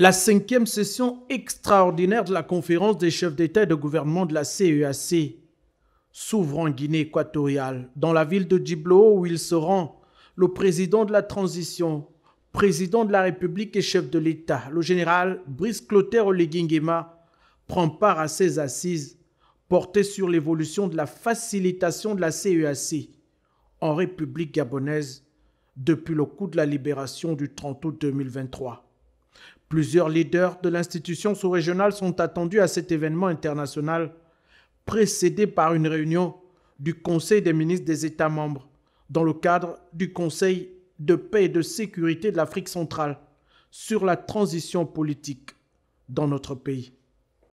la cinquième session extraordinaire de la conférence des chefs d'État et de gouvernement de la CEAC s'ouvre en Guinée équatoriale, dans la ville de Djiblo où il se rend le président de la transition, président de la République et chef de l'État, le général Brice Clotaire Oleguingema, prend part à ces assises portées sur l'évolution de la facilitation de la CEAC e en République gabonaise depuis le coup de la libération du 30 août 2023. Plusieurs leaders de l'institution sous-régionale sont attendus à cet événement international, précédé par une réunion du Conseil des ministres des États membres dans le cadre du Conseil de paix et de sécurité de l'Afrique centrale sur la transition politique dans notre pays.